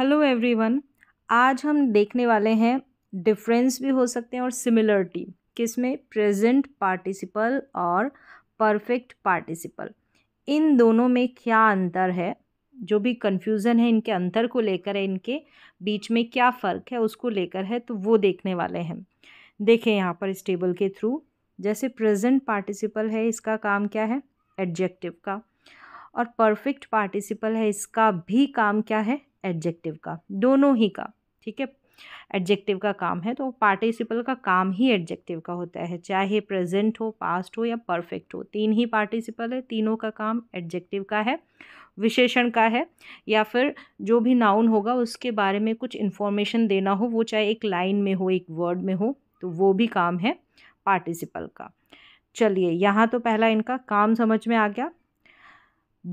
hello everyone आज हम देखने वाले हैं डिफरेंस भी हो सकते हैं और सिमिलरिटी में प्रेजेंट पार्टिसिपल और परफेक्ट पार्टिसिपल इन दोनों में क्या अंतर है जो भी कन्फ्यूज़न है इनके अंतर को लेकर है इनके बीच में क्या फ़र्क है उसको लेकर है तो वो देखने वाले हैं देखें यहाँ पर इस टेबल के थ्रू जैसे प्रेजेंट पार्टिसिपल है इसका काम क्या है एडजेक्टिव का और परफेक्ट पार्टिसिपल है इसका भी काम क्या है एडजेक्टिव का दोनों ही का ठीक है एडजेक्टिव का काम है तो पार्टिसिपल का काम ही एडजेक्टिव का होता है चाहे प्रेजेंट हो पास्ट हो या परफेक्ट हो तीन ही पार्टिसिपल है तीनों का काम एडजेक्टिव का है विशेषण का है या फिर जो भी नाउन होगा उसके बारे में कुछ इन्फॉर्मेशन देना हो वो चाहे एक लाइन में हो एक वर्ड में हो तो वो भी काम है पार्टिसिपल का चलिए यहाँ तो पहला इनका काम समझ में आ गया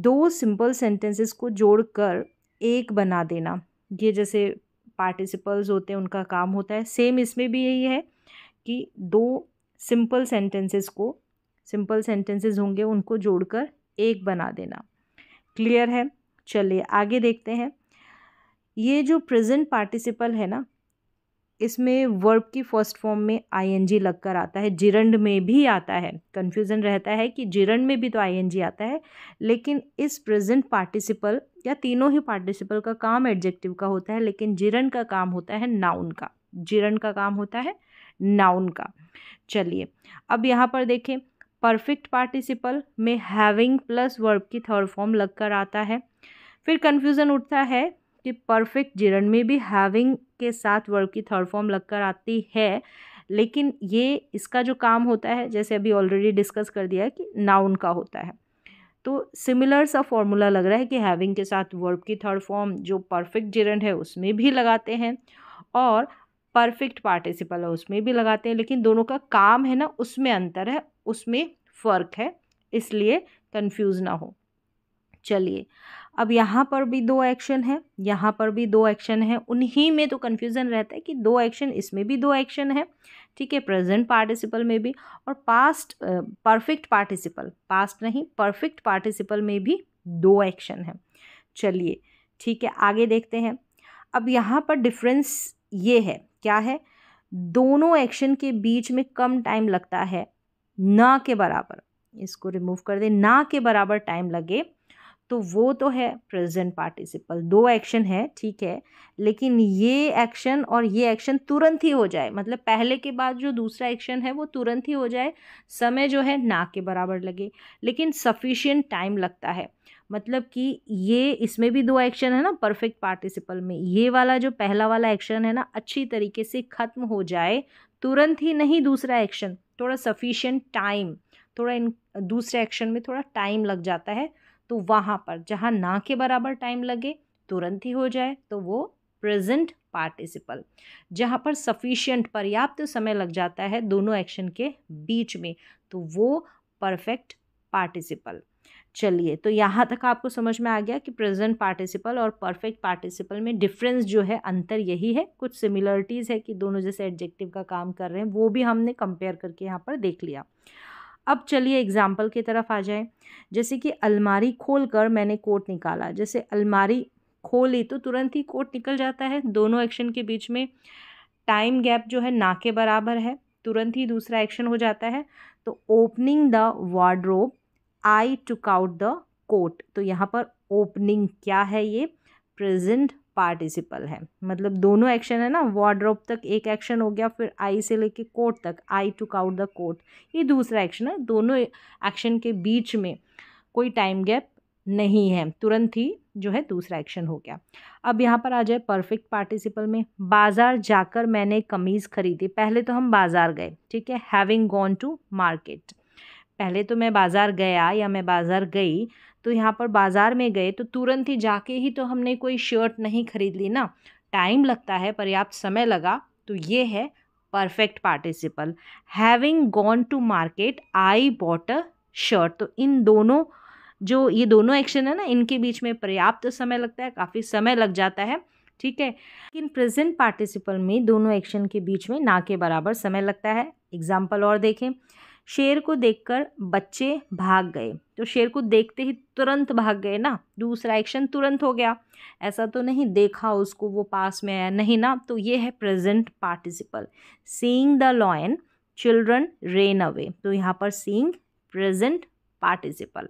दो सिंपल सेंटेंसेस को जोड़कर एक बना देना ये जैसे पार्टिसिपल्स होते हैं उनका काम होता है सेम इसमें भी यही है कि दो सिंपल सेंटेंसेस को सिंपल सेंटेंसेस होंगे उनको जोड़कर एक बना देना क्लियर है चलिए आगे देखते हैं ये जो प्रेजेंट पार्टिसिपल है ना इसमें वर्ब की फर्स्ट फॉर्म में आईएनजी लगकर आता है जिरंड में भी आता है कन्फ्यूज़न रहता है कि जिरंड में भी तो आईएनजी आता है लेकिन इस प्रेजेंट पार्टिसिपल या तीनों ही पार्टिसिपल का काम एडजेक्टिव का होता है लेकिन जिरंड का काम होता है नाउन का जिरंड का काम होता है नाउन का चलिए अब यहाँ पर देखें परफेक्ट पार्टिसिपल में हैविंग प्लस वर्ब की थर्ड फॉर्म लगकर आता है फिर कन्फ्यूज़न उठता है कि परफेक्ट जिरन में भी हैविंग के साथ वर्ब की थर्ड फॉर्म लग कर आती है लेकिन ये इसका जो काम होता है जैसे अभी ऑलरेडी डिस्कस कर दिया है कि नाउन का होता है तो सिमिलर सा फॉर्मूला लग रहा है कि हैविंग के साथ वर्ब की थर्ड फॉर्म जो परफेक्ट जिरन है उसमें भी लगाते हैं और परफेक्ट पार्टिसिपल है उसमें भी लगाते हैं लेकिन दोनों का काम है ना उसमें अंतर है उसमें फ़र्क है इसलिए कंफ्यूज ना हो चलिए अब यहाँ पर भी दो एक्शन है यहाँ पर भी दो एक्शन है उन्हीं में तो कन्फ्यूज़न रहता है कि दो एक्शन इसमें भी दो एक्शन है ठीक है प्रेजेंट पार्टिसिपल में भी और पास्ट परफेक्ट पार्टिसिपल पास्ट नहीं परफेक्ट पार्टिसिपल में भी दो एक्शन है चलिए ठीक है आगे देखते हैं अब यहाँ पर डिफरेंस ये है क्या है दोनों एक्शन के बीच में कम टाइम लगता है ना के बराबर इसको रिमूव कर दे ना के बराबर टाइम लगे तो वो तो है प्रेजेंट पार्टिसिपल दो एक्शन है ठीक है लेकिन ये एक्शन और ये एक्शन तुरंत ही हो जाए मतलब पहले के बाद जो दूसरा एक्शन है वो तुरंत ही हो जाए समय जो है ना के बराबर लगे लेकिन सफिशियंट टाइम लगता है मतलब कि ये इसमें भी दो एक्शन है ना परफेक्ट पार्टिसिपल में ये वाला जो पहला वाला एक्शन है ना अच्छी तरीके से ख़त्म हो जाए तुरंत ही नहीं दूसरा एक्शन थोड़ा सफिशियंट टाइम थोड़ा इन दूसरे एक्शन में थोड़ा टाइम लग जाता है तो वहाँ पर जहाँ ना के बराबर टाइम लगे तुरंत ही हो जाए तो वो प्रेजेंट पार्टिसिपल जहाँ पर सफिशियंट पर्याप्त तो समय लग जाता है दोनों एक्शन के बीच में तो वो परफेक्ट पार्टिसिपल चलिए तो यहाँ तक आपको समझ में आ गया कि प्रेजेंट पार्टिसिपल और परफेक्ट पार्टिसिपल में डिफरेंस जो है अंतर यही है कुछ सिमिलरिटीज़ है कि दोनों जैसे एडजेक्टिव का काम कर रहे हैं वो भी हमने कंपेयर करके यहाँ पर देख लिया अब चलिए एग्ज़ाम्पल की तरफ आ जाए जैसे कि अलमारी खोल कर मैंने कोट निकाला जैसे अलमारी खोली तो तुरंत ही कोट निकल जाता है दोनों एक्शन के बीच में टाइम गैप जो है ना के बराबर है तुरंत ही दूसरा एक्शन हो जाता है तो opening the wardrobe I took out the coat तो यहाँ पर ओपनिंग क्या है ये प्रेजेंट पार्टिसिपल है मतलब दोनों एक्शन है ना वार्ड्रॉप तक एक एक्शन हो गया फिर आई से लेके कोर्ट तक I took out the coat ये दूसरा एक्शन है दोनों एक्शन के बीच में कोई टाइम गैप नहीं है तुरंत ही जो है दूसरा एक्शन हो गया अब यहाँ पर आ जाए परफेक्ट पार्टिसिपल में बाज़ार जाकर मैंने कमीज़ खरीदी पहले तो हम बाज़ार गए ठीक है हैविंग गॉन टू मार्केट पहले तो मैं बाज़ार गया या मैं बाज़ार गई तो यहाँ पर बाज़ार में गए तो तुरंत ही जाके ही तो हमने कोई शर्ट नहीं ख़रीद ली ना टाइम लगता है पर्याप्त समय लगा तो ये है perfect participle having gone to market I bought a shirt तो इन दोनों जो ये दोनों एक्शन है ना इनके बीच में पर्याप्त तो समय लगता है काफ़ी समय लग जाता है ठीक है लेकिन प्रेजेंट पार्टिसिपल में दोनों एक्शन के बीच में ना के बराबर समय लगता है एग्जाम्पल और देखें शेर को देखकर बच्चे भाग गए तो शेर को देखते ही तुरंत भाग गए ना दूसरा एक्शन तुरंत हो गया ऐसा तो नहीं देखा उसको वो पास में आया नहीं ना तो ये है present participle seeing the lion children ran away तो यहाँ पर सीइंग प्रेजेंट पार्टिसिपल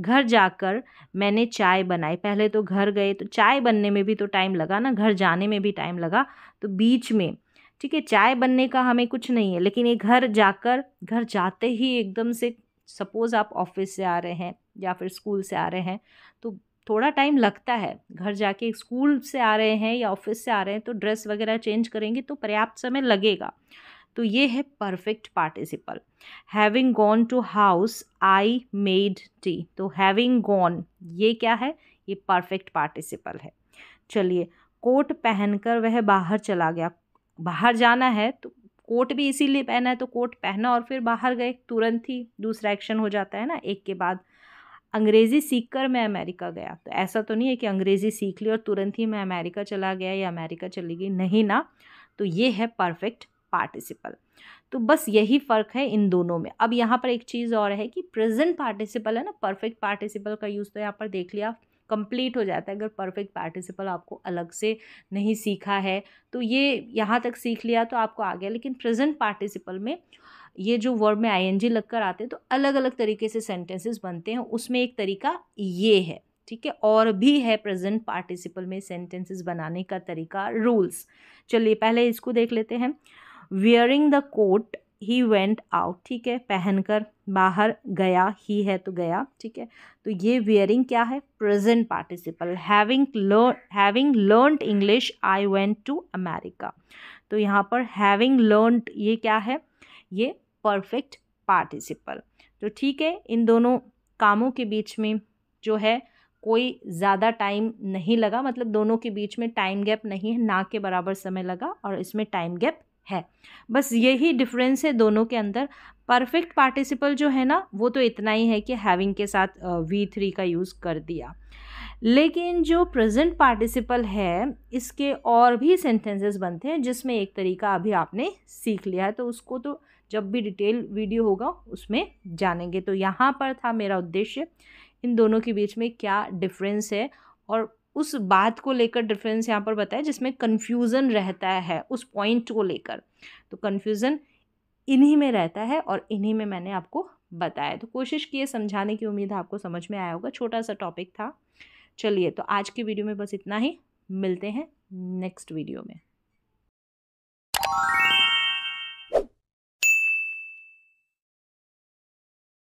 घर जाकर मैंने चाय बनाई पहले तो घर गए तो चाय बनने में भी तो टाइम लगा ना घर जाने में भी टाइम लगा तो बीच में ठीक है चाय बनने का हमें कुछ नहीं है लेकिन ये घर जाकर घर जाते ही एकदम से सपोज़ आप ऑफिस से आ रहे हैं या फिर स्कूल से आ रहे हैं तो थोड़ा टाइम लगता है घर जाके स्कूल से आ रहे हैं या ऑफिस से आ रहे हैं तो ड्रेस वगैरह चेंज करेंगे तो पर्याप्त समय लगेगा तो ये है perfect participle having gone to house I made tea तो हैविंग गॉन ये क्या है ये परफेक्ट पार्टिसिपल है चलिए कोट पहनकर वह बाहर चला गया बाहर जाना है तो कोट भी इसीलिए पहना है तो कोट पहना और फिर बाहर गए तुरंत ही दूसरा एक्शन हो जाता है ना एक के बाद अंग्रेज़ी सीख कर मैं अमेरिका गया तो ऐसा तो नहीं है कि अंग्रेज़ी सीख ली और तुरंत ही मैं अमेरिका चला गया या अमेरिका चली गई नहीं ना तो ये है परफेक्ट पार्टिसिपल तो बस यही फ़र्क है इन दोनों में अब यहाँ पर एक चीज़ और है कि प्रेजेंट पार्टिसिपल है ना परफेक्ट पार्टिसिपल का यूज़ तो यहाँ पर देख लिया कंप्लीट हो जाता है अगर परफेक्ट पार्टिसिपल आपको अलग से नहीं सीखा है तो ये यहाँ तक सीख लिया तो आपको आ गया लेकिन प्रेजेंट पार्टिसिपल में ये जो वर्ड में आईएनजी लगकर आते हैं तो अलग अलग तरीके से सेंटेंसेस बनते हैं उसमें एक तरीका ये है ठीक है और भी है प्रेजेंट पार्टिसिपल में सेंटेंसेस बनाने का तरीका रूल्स चलिए पहले इसको देख लेते हैं wearing the coat he went out ठीक है पहनकर बाहर गया ही है तो गया ठीक है तो ये वियरिंग क्या है present participle having learn having learned English I went to America तो यहाँ पर हैविंग लर्नड ये क्या है ये परफेक्ट पार्टिसिपल तो ठीक है इन दोनों कामों के बीच में जो है कोई ज़्यादा टाइम नहीं लगा मतलब दोनों के बीच में टाइम गैप नहीं है ना के बराबर समय लगा और इसमें टाइम गैप है बस यही डिफरेंस है दोनों के अंदर परफेक्ट पार्टिसिपल जो है ना वो तो इतना ही है कि हैविंग के साथ वी थ्री का यूज़ कर दिया लेकिन जो प्रेजेंट पार्टिसिपल है इसके और भी सेंटेंसेस बनते हैं जिसमें एक तरीका अभी आपने सीख लिया है तो उसको तो जब भी डिटेल वीडियो होगा उसमें जानेंगे तो यहाँ पर था मेरा उद्देश्य इन दोनों के बीच में क्या डिफरेंस है और उस बात को लेकर डिफरेंस यहाँ पर बताया जिसमें कन्फ्यूज़न रहता है उस पॉइंट को लेकर तो कन्फ्यूज़न इन्हीं में रहता है और इन्हीं में मैंने आपको बताया तो कोशिश किए समझाने की उम्मीद आपको समझ में आया होगा छोटा सा टॉपिक था चलिए तो आज के वीडियो में बस इतना ही मिलते हैं नेक्स्ट वीडियो में